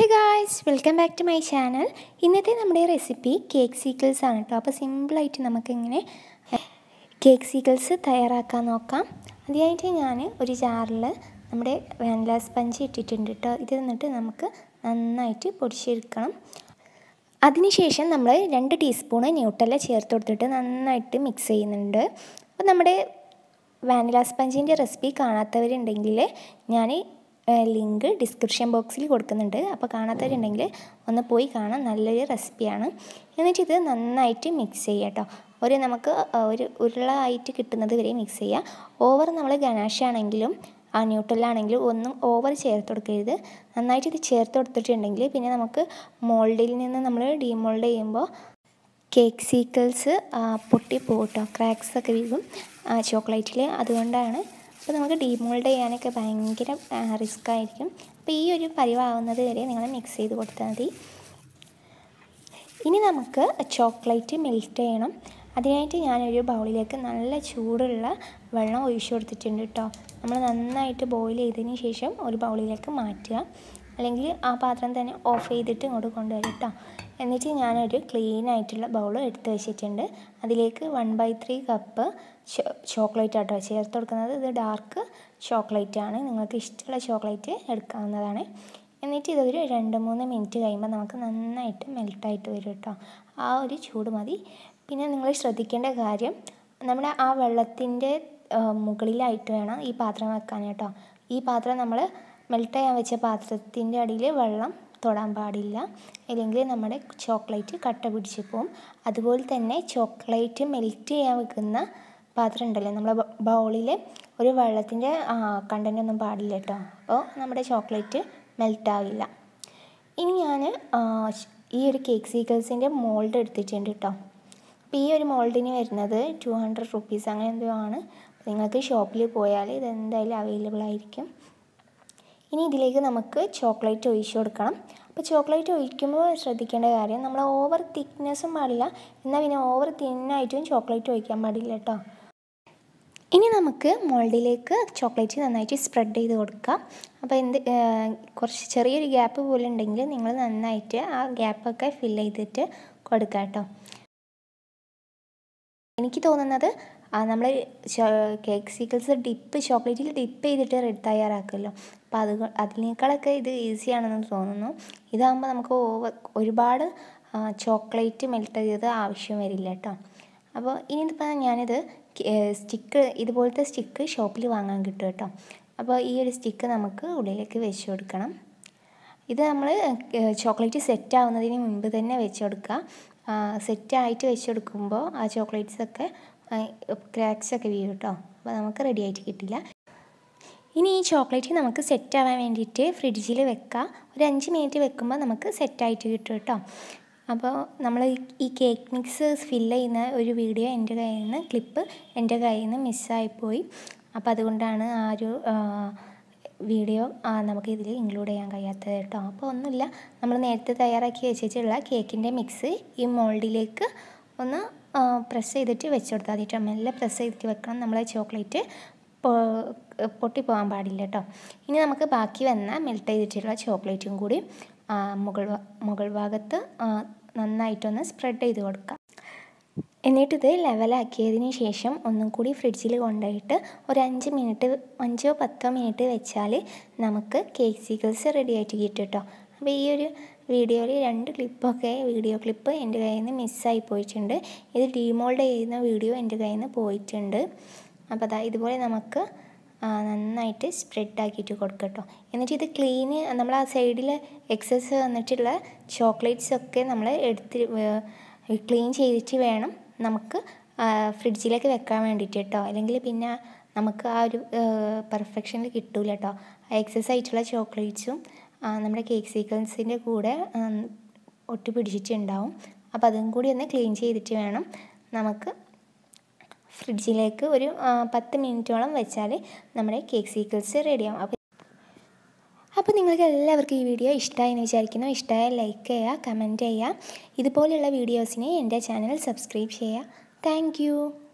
hey guys welcome back to my channel ഇന്നത്തെ നമ്മുടെ recipe cake സീക്കിൾസ് ആണ് കേട്ടോ അപ്പോൾ സിമ്പിളായിട്ട് നമുക്കിങ്ങനെ കേക്ക് സീക്കിൾസ് തയ്യാറാക്കാൻ നോക്കാം ആദ്യമായിട്ട് ഞാൻ ഒരു ജാറിൽ നമ്മുടെ വാനില സ്പഞ്ച് ഇട്ടിട്ടുണ്ട് കേട്ടോ ഇത് എന്നിട്ട് നമുക്ക് നന്നായിട്ട് പൊടിച്ചെടുക്കണം അതിനുശേഷം നമ്മൾ രണ്ട് ടീസ്പൂണ് ന്യൂട്ടല ചേർത്ത് കൊടുത്തിട്ട് നന്നായിട്ട് മിക്സ് ചെയ്യുന്നുണ്ട് അപ്പോൾ നമ്മുടെ വാനില സ്പഞ്ചിൻ്റെ റെസിപ്പി കാണാത്തവരുണ്ടെങ്കിൽ ഞാൻ ലിങ്ക് ഡിസ്ക്രിപ്ഷൻ ബോക്സിൽ കൊടുക്കുന്നുണ്ട് അപ്പോൾ കാണാത്തവരുണ്ടെങ്കിൽ ഒന്ന് പോയി കാണാം നല്ലൊരു റെസിപ്പിയാണ് എന്നിട്ട് ഇത് നന്നായിട്ട് മിക്സ് ചെയ്യുക കേട്ടോ ഒരു നമുക്ക് ഒരു ഉരുളായിട്ട് കിട്ടുന്നത് വരെ മിക്സ് ചെയ്യുക ഓവർ നമ്മൾ ഗണാഷ ആണെങ്കിലും ആ ന്യൂട്രലാണെങ്കിലും ഒന്നും ഓവർ ചേർത്ത് കൊടുക്കരുത് നന്നായിട്ട് ഇത് ചേർത്ത് കൊടുത്തിട്ടുണ്ടെങ്കിൽ പിന്നെ നമുക്ക് മോൾഡിൽ നിന്ന് നമ്മൾ ഡീമോൾഡ് ചെയ്യുമ്പോൾ കേക്ക് സീക്കിൾസ് പൊട്ടി പോട്ടോ ക്രാക്സ് ഒക്കെ വീഴും ചോക്ലേറ്റിൽ അതുകൊണ്ടാണ് അപ്പോൾ നമുക്ക് ഡീമോൾഡ് ചെയ്യാനൊക്കെ ഭയങ്കര റിസ്ക് ആയിരിക്കും അപ്പോൾ ഈ ഒരു പരിവാകുന്നത് വരെ നിങ്ങൾ മിക്സ് ചെയ്ത് കൊടുത്താൽ മതി ഇനി നമുക്ക് ചോക്ലേറ്റ് മെൽറ്റ് ചെയ്യണം അതിനായിട്ട് ഞാനൊരു ബൗളിലേക്ക് നല്ല ചൂടുള്ള വെള്ളം ഒഴിച്ചു കൊടുത്തിട്ടുണ്ട് കേട്ടോ നമ്മൾ നന്നായിട്ട് ബോയിൽ ചെയ്തതിന് ശേഷം ഒരു ബൗളിലേക്ക് മാറ്റുക അല്ലെങ്കിൽ ആ പാത്രം തന്നെ ഓഫ് ചെയ്തിട്ട് ഇങ്ങോട്ട് കൊണ്ടുവരും കേട്ടോ എന്നിട്ട് ഞാനൊരു ക്ലീൻ ആയിട്ടുള്ള ബൗൾ എടുത്ത് വെച്ചിട്ടുണ്ട് അതിലേക്ക് one by three cup chocolate ആട്ടോ ചേർത്ത് കൊടുക്കുന്നത് ഇത് ഡാർക്ക് ചോക്ലേറ്റ് ആണ് നിങ്ങൾക്ക് ഇഷ്ടമുള്ള ചോക്ലേറ്റ് എടുക്കാവുന്നതാണ് എന്നിട്ട് ഇതൊരു രണ്ട് മൂന്ന് മിനിറ്റ് കഴിയുമ്പോൾ നമുക്ക് നന്നായിട്ട് മെൽട്ടായിട്ട് വരും കേട്ടോ ആ ഒരു ചൂട് മതി പിന്നെ നിങ്ങൾ ശ്രദ്ധിക്കേണ്ട കാര്യം നമ്മുടെ ആ വെള്ളത്തിൻ്റെ മുകളിലായിട്ട് വേണം ഈ പാത്രം വെക്കാൻ കേട്ടോ ഈ പാത്രം നമ്മൾ മെൽട്ട് ചെയ്യാൻ വെച്ച പാത്രത്തിൻ്റെ അടിയിൽ വെള്ളം തൊടാൻ പാടില്ല അല്ലെങ്കിൽ നമ്മുടെ ചോക്ലേറ്റ് കട്ട പിടിച്ച് പോവും അതുപോലെ തന്നെ ചോക്ലേറ്റ് മെൽറ്റ് ചെയ്യാൻ വെക്കുന്ന പാത്രം ഉണ്ടല്ലോ നമ്മളെ ബൗളിൽ ഒരു വെള്ളത്തിൻ്റെ കണ്ടൻ്റ് ഒന്നും പാടില്ല കേട്ടോ അപ്പോൾ നമ്മുടെ ചോക്ലേറ്റ് മെൽറ്റാവില്ല ഇനി ഞാൻ ഈ ഒരു കേക്ക് സീക്കൽസിൻ്റെ മോൾഡ് എടുത്തിട്ടുണ്ട് കേട്ടോ ഇപ്പോൾ ഈ ഒരു മോൾഡിന് വരുന്നത് ടു ഹൺഡ്രഡ് റുപ്പീസ് അങ്ങനെ എന്തോ ആണ് നിങ്ങൾക്ക് ഷോപ്പിൽ പോയാൽ ഇതെന്തായാലും അവൈലബിൾ ആയിരിക്കും ഇനി ഇതിലേക്ക് നമുക്ക് ചോക്ലേറ്റ് ഒഴിച്ചു കൊടുക്കണം അപ്പോൾ ചോക്ലേറ്റ് ഒഴിക്കുമ്പോൾ ശ്രദ്ധിക്കേണ്ട കാര്യം നമ്മൾ ഓവർ തിക്നെസ്സും പാടില്ല എന്നാൽ പിന്നെ ഓവർ തിന്നായിട്ടും ചോക്ലേറ്റ് ഒഴിക്കാൻ പാടില്ല കേട്ടോ ഇനി നമുക്ക് മോൾഡിലേക്ക് ചോക്ലേറ്റ് നന്നായിട്ട് സ്പ്രെഡ് ചെയ്ത് കൊടുക്കാം അപ്പോൾ എന്ത് കുറച്ച് ചെറിയൊരു ഗ്യാപ്പ് പോലെ ഉണ്ടെങ്കിൽ നിങ്ങൾ നന്നായിട്ട് ആ ഗ്യാപ്പൊക്കെ ഫില്ല് ചെയ്തിട്ട് കൊടുക്കാം കേട്ടോ എനിക്ക് തോന്നുന്നത് നമ്മൾ കേക്ക് സീക്കിൾസ് ഡിപ്പ് ചോക്ലേറ്റിൽ ഡിപ്പ് ചെയ്തിട്ട് റെഡ് തയ്യാറാക്കുമല്ലോ അപ്പോൾ അത് അതിനേക്കാളൊക്കെ ഇത് ഈസിയാണെന്ന് തോന്നുന്നു ഇതാകുമ്പോൾ നമുക്ക് ഓവർ ഒരുപാട് ചോക്ലേറ്റ് മെൽട്ട് ചെയ്ത് ആവശ്യം വരില്ല കേട്ടോ അപ്പോൾ ഇനിയിപ്പോൾ ഞാനിത് സ്റ്റിക്ക് ഇതുപോലത്തെ സ്റ്റിക്ക് ഷോപ്പിൽ വാങ്ങാൻ കിട്ടും കേട്ടോ അപ്പോൾ ഈ ഒരു സ്റ്റിക്ക് നമുക്ക് ഉള്ളിലേക്ക് വെച്ച് കൊടുക്കണം ഇത് നമ്മൾ ചോക്ലേറ്റ് സെറ്റ് ആവുന്നതിന് മുൻപ് തന്നെ വെച്ച് കൊടുക്കുക സെറ്റായിട്ട് വെച്ചെടുക്കുമ്പോൾ ആ ചോക്ലേറ്റ്സൊക്കെ ക്രാക്സൊക്കെ വീഴും കേട്ടോ അപ്പോൾ നമുക്ക് റെഡി ആയിട്ട് കിട്ടില്ല ഇനി ഈ ചോക്ലേറ്റ് നമുക്ക് സെറ്റാവാൻ വേണ്ടിയിട്ട് ഫ്രിഡ്ജിൽ വെക്കുക ഒരു അഞ്ച് മിനിറ്റ് വെക്കുമ്പോൾ നമുക്ക് സെറ്റായിട്ട് കിട്ടും കേട്ടോ അപ്പോൾ നമ്മൾ ഈ കേക്ക് മിക്സ് ഫില്ല് ചെയ്യുന്ന ഒരു വീഡിയോ എൻ്റെ കയ്യിൽ നിന്ന് ക്ലിപ്പ് എൻ്റെ കയ്യിൽ നിന്ന് മിസ്സായിപ്പോയി അപ്പോൾ അതുകൊണ്ടാണ് ആ ഒരു വീഡിയോ നമുക്ക് ഇതിൽ ഇൻക്ലൂഡ് ചെയ്യാൻ കഴിയാത്തത് കേട്ടോ അപ്പോൾ ഒന്നുമില്ല നമ്മൾ നേരത്തെ തയ്യാറാക്കി വെച്ചിട്ടുള്ള കേക്കിൻ്റെ മിക്സ് ഈ മോൾഡിലേക്ക് ഒന്ന് പ്രസ് ചെയ്തിട്ട് വെച്ച് കൊടുത്താൽ മതി കേട്ടോ മെല്ലെ പ്രസ് ചെയ്തിട്ട് വെക്കണം നമ്മളെ ചോക്ലേറ്റ് പൊട്ടിപ്പോകാൻ പാടില്ല കേട്ടോ ഇനി നമുക്ക് ബാക്കി വന്ന മെൽറ്റ് ചെയ്തിട്ടുള്ള ചോക്ലേറ്റും കൂടി മുകൾ മുകൾ ഭാഗത്ത് നന്നായിട്ടൊന്ന് സ്പ്രെഡ് ചെയ്ത് കൊടുക്കുക എന്നിട്ടിത് ലെവലാക്കിയതിന് ശേഷം ഒന്നും കൂടി ഫ്രിഡ്ജിൽ കൊണ്ടുപോയിട്ട് ഒരു അഞ്ച് മിനിറ്റ് അഞ്ചോ പത്തോ മിനിറ്റ് വെച്ചാൽ നമുക്ക് കേക്ക് സീക്വൽസ് റെഡി ആയിട്ട് കിട്ടും കേട്ടോ അപ്പോൾ ഈ ഒരു വീഡിയോയിൽ രണ്ട് ക്ലിപ്പൊക്കെ വീഡിയോ ക്ലിപ്പ് എൻ്റെ കയ്യിൽ നിന്ന് മിസ്സായി പോയിട്ടുണ്ട് ഇത് ഡീമോൾഡ് ചെയ്യുന്ന വീഡിയോ എൻ്റെ കയ്യിൽ നിന്ന് പോയിട്ടുണ്ട് അപ്പോൾ അതാ ഇതുപോലെ നമുക്ക് നന്നായിട്ട് സ്പ്രെഡ് ആക്കിയിട്ട് കൊടുക്കുക കേട്ടോ എന്നിട്ട് ഇത് ക്ലീന് നമ്മൾ ആ സൈഡിൽ എക്സസ് വന്നിട്ടുള്ള ചോക്ലേറ്റ്സൊക്കെ നമ്മൾ എടുത്ത് ക്ലീൻ ചെയ്തിട്ട് വേണം നമുക്ക് ഫ്രിഡ്ജിലേക്ക് വെക്കാൻ വേണ്ടിയിട്ട് കേട്ടോ അല്ലെങ്കിൽ പിന്നെ നമുക്ക് ആ ഒരു പെർഫെക്ഷനിൽ കിട്ടില്ല കേട്ടോ എക്സസ് ആയിട്ടുള്ള ചോക്ലേറ്റ്സും നമ്മുടെ കേക്ക് സീക്വൻസിൻ്റെ കൂടെ ഒട്ടി പിടിച്ചിട്ടുണ്ടാവും അപ്പോൾ അതും കൂടി ഒന്ന് ക്ലീൻ ചെയ്തിട്ട് വേണം നമുക്ക് ഫ്രിഡ്ജിലേക്ക് ഒരു പത്ത് മിനിറ്റോളം വെച്ചാൽ നമ്മുടെ കേക്ക് സീക്വൽസ് റെഡിയാവും അപ്പോൾ അപ്പോൾ നിങ്ങൾക്ക് എല്ലാവർക്കും ഈ വീഡിയോ ഇഷ്ടമായി എന്ന് വിചാരിക്കുന്നു ഇഷ്ടമായ ലൈക്ക് ചെയ്യുക കമൻറ്റ് ചെയ്യുക ഇതുപോലെയുള്ള വീഡിയോസിനെ എൻ്റെ ചാനൽ സബ്സ്ക്രൈബ് ചെയ്യുക താങ്ക്